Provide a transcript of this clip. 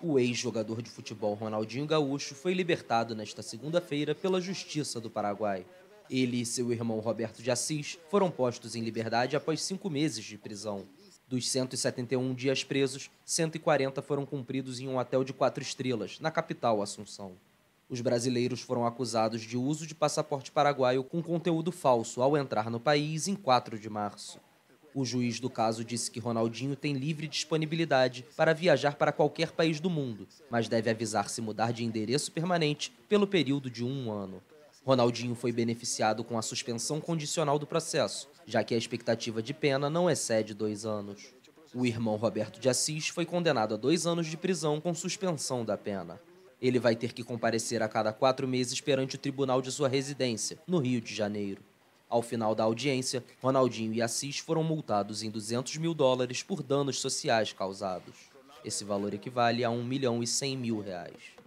O ex-jogador de futebol Ronaldinho Gaúcho foi libertado nesta segunda-feira pela Justiça do Paraguai. Ele e seu irmão Roberto de Assis foram postos em liberdade após cinco meses de prisão. Dos 171 dias presos, 140 foram cumpridos em um hotel de quatro estrelas, na capital Assunção. Os brasileiros foram acusados de uso de passaporte paraguaio com conteúdo falso ao entrar no país em 4 de março. O juiz do caso disse que Ronaldinho tem livre disponibilidade para viajar para qualquer país do mundo, mas deve avisar se mudar de endereço permanente pelo período de um ano. Ronaldinho foi beneficiado com a suspensão condicional do processo, já que a expectativa de pena não excede dois anos. O irmão Roberto de Assis foi condenado a dois anos de prisão com suspensão da pena. Ele vai ter que comparecer a cada quatro meses perante o tribunal de sua residência, no Rio de Janeiro. Ao final da audiência, Ronaldinho e Assis foram multados em 200 mil dólares por danos sociais causados. Esse valor equivale a 1 milhão e 100 mil reais.